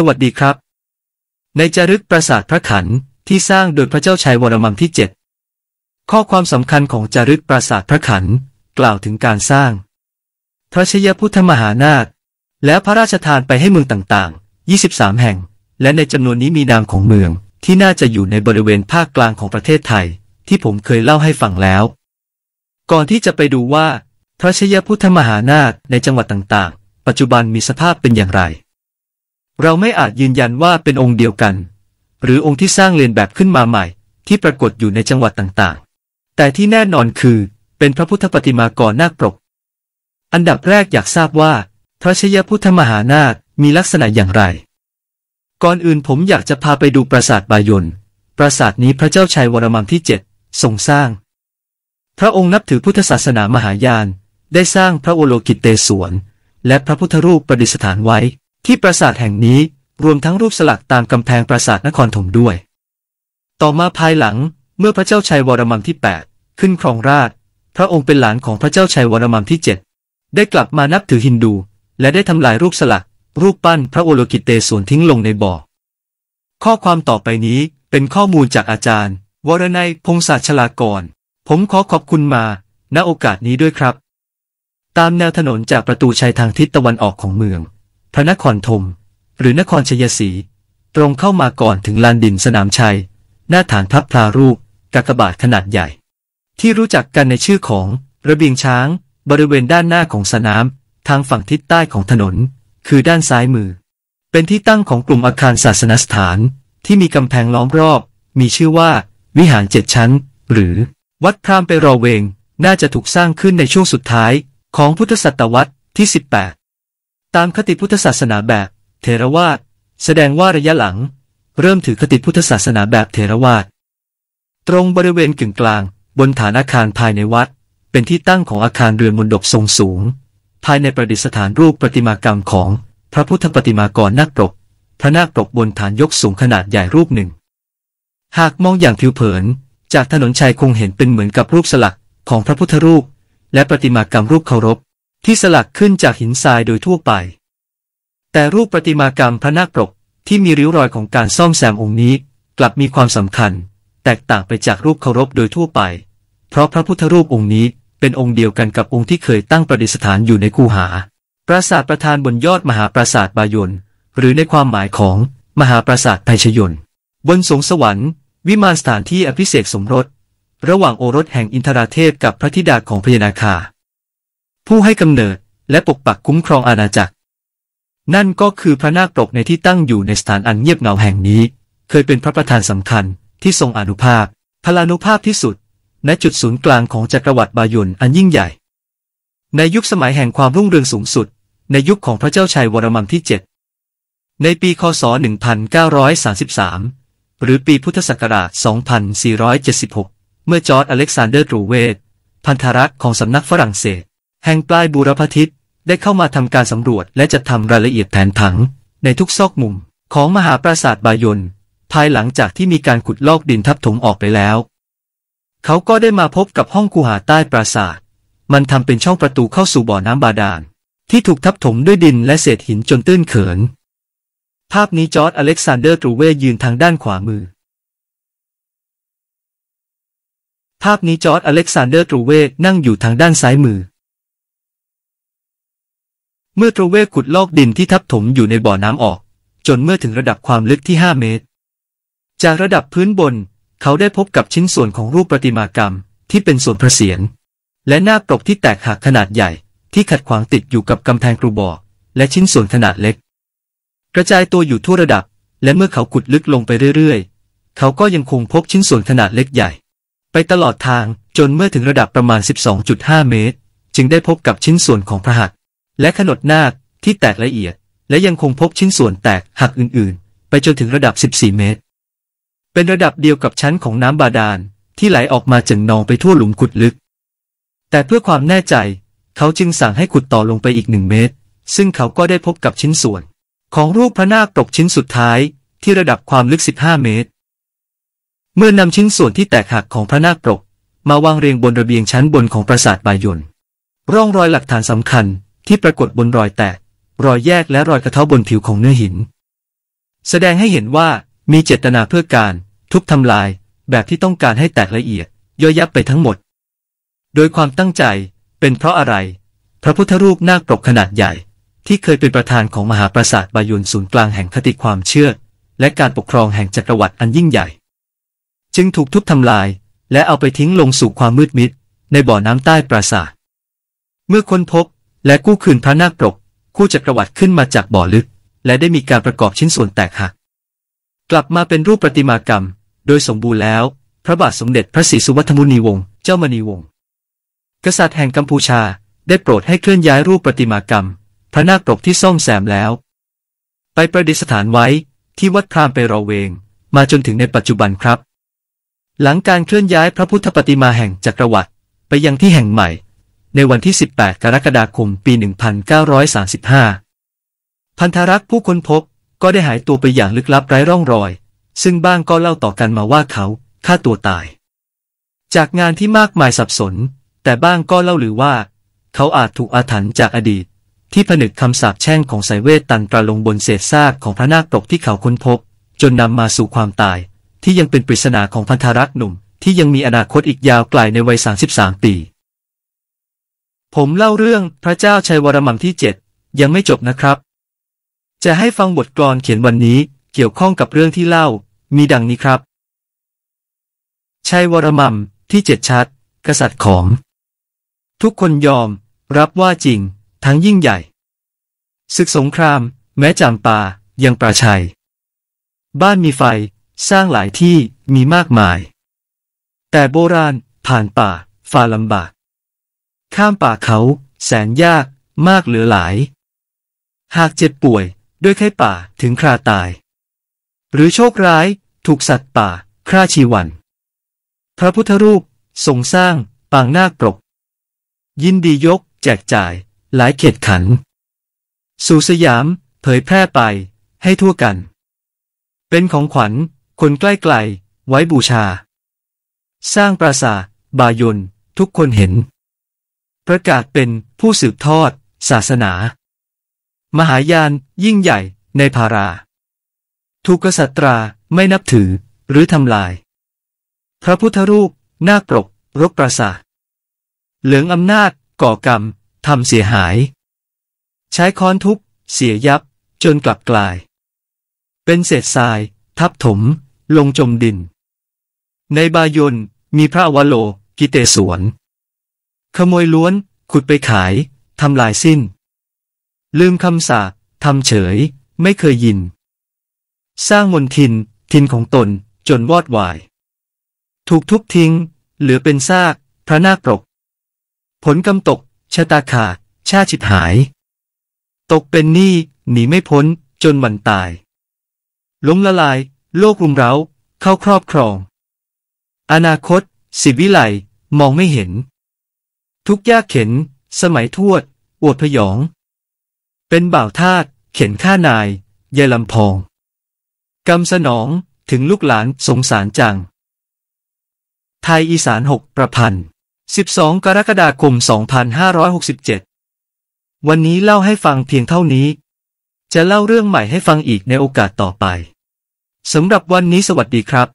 สวัสดีครับ ในจารึกปราสาทพระขันที่สร้างโดยพระเจ้าชัยวรมังที่7ข้อความสำคัญของจารึกปราสาทพระขันกล่าวถึงการสร้างพระชยพุทธมหานาค และพระราชทานไปให้เมืองต่าง ๆ 23 แห่ง และในจำนวนนี้มีนามของเมือง ที่น่าจะอยู่ในบริเวณภาคกลางของประเทศไทย ที่ผมเคยเล่าให้ฟังแล้ว ก่อนที่จะไปดูว่าพระชยพุทธมหานาคในจังหวัดต่าง ๆ ปัจจุบันมีสภาพเป็นอย่างไรเราไม่อาจยืนยันว่าเป็นองค์เดียวกัน หรือองค์ที่สร้างเลียนแบบขึ้นมาใหม่ ที่ปรากฏอยู่ในจังหวัดต่างๆ แต่ที่แน่นอนคือเป็นพระพุทธปฏิมากรนาคปกอันดับแรกอยากทราบว่า พระชยพุทธมหานาคมีลักษณะอย่างไร ก่อนอื่นผมอยากจะพาไปดูปราสาทบายน ปราสาทนี้พระเจ้าชัยวรมันที่เจ็ดทรงสร้าง พระองค์นับถือพุทธศาสนามหายาน ได้สร้างพระโอโลกิตเตสวนและพระพุทธรูปประดิษฐานไว้ที่ปราสาทแห่งนี้รวมทั้งรูปสลักตามกำแพงปราสาทนครถมด้วย ต่อมาภายหลังเมื่อพระเจ้าชัยวรมันที่ 8 ขึ้นครองราชพระองค์เป็นหลานของพระเจ้าชัยวรมันที่ 7 ได้กลับมานับถือฮินดู และได้ทำลายรูปสลักรูปปั้นพระโอโลกิเตส่วนทิ้งลงในบ่อ ข้อความต่อไปนี้เป็นข้อมูลจากอาจารย์ วรนัยพงศาชลากรผมขอขอบคุณมาณโอกาสนี้ด้วยครับ ตามแนวถนนจากประตูชัยทางทิศตะวันออกของเมืองระนครธมหรือนครชยศรีตรงเข้ามาก่อนถึงลานดินสนามชัย หน้าฐานทัพพลารูปกากบาทขนาดใหญ่ ที่รู้จักกันในชื่อของระเบียงช้างบริเวณด้านหน้าของสนาม ทางฝั่งทิศใต้ของถนน คือด้านซ้ายมือ เป็นที่ตั้งของกลุ่มอาคารศาสนสถาน ที่มีกำแพงล้อมรอบ มีชื่อว่า วิหารเจ็ดชั้น หรือวัดพรามไปรอเวงน่าจะถูกสร้างขึ้นในช่วงสุดท้ายของพุทธศตวรรษที่ 18ตามคติพุทธศาสนาแบบเทรวาสแสดงว่าระยะหลัง เริ่มถือคติพุทธศาสนาแบบเทรวาสตรงบริเวณกึ่งกลางบนฐานอาคารภายในวัด เป็นที่ตั้งของอาคารเรือนมณฑปทรงสูง ภายในประดิษฐานรูปประติมากรรมของพระพุทธปฏิมากรนักปกพระนาคปกบนฐานยกสูงขนาดใหญ่รูปหนึ่ง หากมองอย่างผิวเผิน จากถนนชายคงเห็นเป็นเหมือนกับรูปสลักของพระพุทธรูป และประติมากรรมรูปเคารพที่สลักขึ้นจากหินทรายโดยทั่วไป แต่รูปประติมากรรมพระนาคปก ที่มีริ้วรอยของการซ่อมแซมองค์นี้กลับมีความสำคัญแตกต่างไปจากรูปเคารพโดยทั่วไป เพราะพระพุทธรูปองค์นี้ เป็นองค์เดียวกันกับองค์ที่เคยตั้งประดิษฐานอยู่ในคูหา ปราสาทประธานบนยอดมหาปราสาทบายนหรือในความหมายของมหาปราสาทไพชยนบนสงสวรรค์ วิมานสถานที่อภิเษกสมรส ระหว่างโอรสแห่งอินทราเทพกับพระธิดาของพญานาคาผู้ให้กำเนิดและปกปักคุ้มครองอาณาจักร นั่นก็คือพระนาคปกในที่ตั้งอยู่ในสถานอันเงียบเหงาแห่งนี้ เคยเป็นพระประธานสำคัญที่ทรงอนุภาพ พลานุภาพที่สุดณจุดศูนย์กลางของจักรวรรดิบายุนอันยิ่งใหญ่ ในยุคสมัยแห่งความรุ่งเรืองสูงสุด ในยุคของพระเจ้าชัยวรมันที่ 7 ในปี คศ 1933 หรือปีพุทธศักราช 2476 เมื่อจอร์ดอเล็กซานเดอร์รูเวต พันธรักษ์ของสำนักฝรั่งเศสแห่งปลายบูรพทิศได้เข้ามาทำการสำรวจและจัดทำรายละเอียดแผนถังในทุกซอกมุมของมหาปราสาทบายน ภายหลังจากที่มีการขุดลอกดินทับถมออกไปแล้ว เขาก็ได้มาพบกับห้องคูหาใต้ปราสาท มันทำเป็นช่องประตูเข้าสู่บ่อน้ำบาดาลที่ถูกทับถมด้วยดินและเศษหินจนตื้นเขิน ภาพนี้จอร์ดอเล็กซานเดอร์ตรูเวยืนทางด้านขวามือ ภาพนี้จอร์ดอเล็กซานเดอร์ตรูเวนั่งอยู่ทางด้านซ้ายมือเมื่อโทรเวขุดลอกดินที่ทับถมอยู่ในบ่อน้ำออก จนเมื่อถึงระดับความลึกที่ 5 เมตร จากระดับพื้นบน เขาได้พบกับชิ้นส่วนของรูปประติมากรรม ที่เป็นส่วนพระเศียรและหน้าปกที่แตกหักขนาดใหญ่ ที่ขัดขวางติดอยู่กับกำแพงกรูบอ่อและชิ้นส่วนขนาดเล็ก กระจายตัวอยู่ทั่วระดับ และเมื่อเขาขุดลึกลงไปเรื่อย ๆ เขาก็ยังคงพบชิ้นส่วนขนาดเล็กใหญ่ ไปตลอดทางจนเมื่อถึงระดับประมาณ 12.5 เมตร จึงได้พบกับชิ้นส่วนของพระหัตและขนดนาคที่แตกละเอียด และยังคงพบชิ้นส่วนแตกหักอื่นๆ ไปจนถึงระดับ 14 เมตร เป็นระดับเดียวกับชั้นของน้ำบาดาลที่ไหลออกมาจากนองไปทั่วหลุมขุดลึก แต่เพื่อความแน่ใจ เขาจึงสั่งให้ขุดต่อลงไปอีกหนึ่งเมตร ซึ่งเขาก็ได้พบกับชิ้นส่วน ของรูปพระนาคตกชิ้นสุดท้ายที่ระดับความลึก15เมตรเมื่อนำชิ้นส่วนที่แตกหักของพระนาคปกมาวางเรียงบนระเบียงชั้นบนของปราสาทบายนร่องรอยหลักฐานสำคัญที่ปรากฏบนรอยแตก รอยแยก และรอยกระเทาะบนผิวของเนื้อหิน แสดงให้เห็นว่ามีเจตนาเพื่อการ ทุบทำลายแบบที่ต้องการให้แตกละเอียด ย่อยยับไปทั้งหมด โดยความตั้งใจ เป็นเพราะอะไร พระพุทธรูปนาคปกขนาดใหญ่ ที่เคยเป็นประธานของมหาปราสาทบายุนศูนย์กลางแห่งคติความเชื่อ และการปกครองแห่งจักรวรรดิอันยิ่งใหญ่ จึงถูกทุบทำลาย และเอาไปทิ้งลงสู่ความมืดมิดในบ่อน้ำใต้ปราสาท เมื่อค้นพบและกู้คืนพระนาคปกกคู่จักรวรรดิขึ้นมาจากบ่อลึก และได้มีการประกอบชิ้นส่วนแตกหัก กลับมาเป็นรูปประติมากรรม โดยสมบูรณ์แล้ว พระบาทสมเด็จพระศรีสุวัฒมุนีวงศ์เจ้ามณีวงศ์กษัตริย์แห่งกัมพูชา ได้โปรดให้เคลื่อนย้ายรูปประติมากรรม พระนาคปกที่ซ่อมแซมแล้ว ไปประดิษฐานไว้ที่วัดพรามไปรอเวง มาจนถึงในปัจจุบันครับ หลังการเคลื่อนย้ายพระพุทธปฏิมาแห่งจักรวรรดิไปยังที่แห่งใหม่ในวันที่ 18 กรกฎาคม ปี 1935 พันธรักษ์ผู้ค้นพบก็ได้หายตัวไปอย่างลึกลับไร้ร่องรอย ซึ่งบ้างก็เล่าต่อกันมาว่าเขาฆ่าตัวตาย จากงานที่มากมายสับสน แต่บ้างก็เล่าหรือว่า เขาอาจถูกอาถรรพ์จากอดีต ที่ผนึกคำสาปแช่งของสายเวทตันตราลงบนเศษซากของพระนาคปกที่เขาค้นพบ จนนำมาสู่ความตาย ที่ยังเป็นปริศนาของพันธรักษ์หนุ่ม ที่ยังมีอนาคตอีกยาวไกลในวัย33ปีผมเล่าเรื่องพระเจ้าชัยวรมังที่เจ็ดยังไม่จบนะครับ จะให้ฟังบทกลอนเขียนวันนี้เกี่ยวข้องกับเรื่องที่เล่า มีดังนี้ครับ ชัยวรมังที่เจ็ดชัด กษัตริย์ของทุกคนยอมรับว่าจริง ทั้งยิ่งใหญ่ ศึกสงคราม แม้จามป่ายังปราชัย บ้านมีไฟสร้างหลายที่มีมากมาย แต่โบราณผ่านป่าฝ่าลำบากข้ามป่าเขา แสนยาก มากเหลือหลาย หากเจ็บป่วย ด้วยไข้ป่าถึงคราตาย หรือโชคร้าย ถูกสัตว์ป่าฆ่าชีวัน พระพุทธรูปทรงสร้างปางนาคปรก ยินดียก แจกจ่าย หลายเขตขัน สู่สยาม เผยแพร่ไป ให้ทั่วกัน เป็นของขวัญ คนใกล้ไกล ไว้บูชา สร้างปราสาท บายนทุกคนเห็นประกาศเป็นผู้สืบทอด ศาสนา มหายานยิ่งใหญ่ในภารา ทุกสษัตราไม่นับถือหรือทำลาย พระพุทธรูปนาปรก รกประสาทเหลืองอำนาจ ก่อกรรมทำเสียหาย ใช้ค้อนทุบเสียยับ จนกลับกลาย เป็นเศษทราย ทับถม ลงจมดิน ในบายนมีพระวโลกิเตสวนขโมยล้วนขุดไปขาย ทำลายสิ้น ลืมคำสาทำเฉย ไม่เคยยิน สร้างมนทิน ทินของตน จนวอดวาย ถูกทุบทิ้ง เหลือเป็นซาก พระนาคปรก ผลกำตก ชะตาขาดชาชิตหาย ตกเป็นหนี้หนีไม่พ้น จนวันตาย ล้มละลาย โลกรุมเร้า เข้าครอบครอง อนาคต สิวิไลมองไม่เห็นทุกยากเข็น สมัยทวด อวดพยอง เป็นบ่าวทาสเข็นฆ่านาย ยายลำพองกำสนองถึงลูกหลานสงสารจัง ไทยอีสานหกประพันธ์ 12 กรกฎาคม 2567 วันนี้เล่าให้ฟังเพียงเท่านี้ จะเล่าเรื่องใหม่ให้ฟังอีกในโอกาสต่อไปสำหรับวันนี้สวัสดีครับ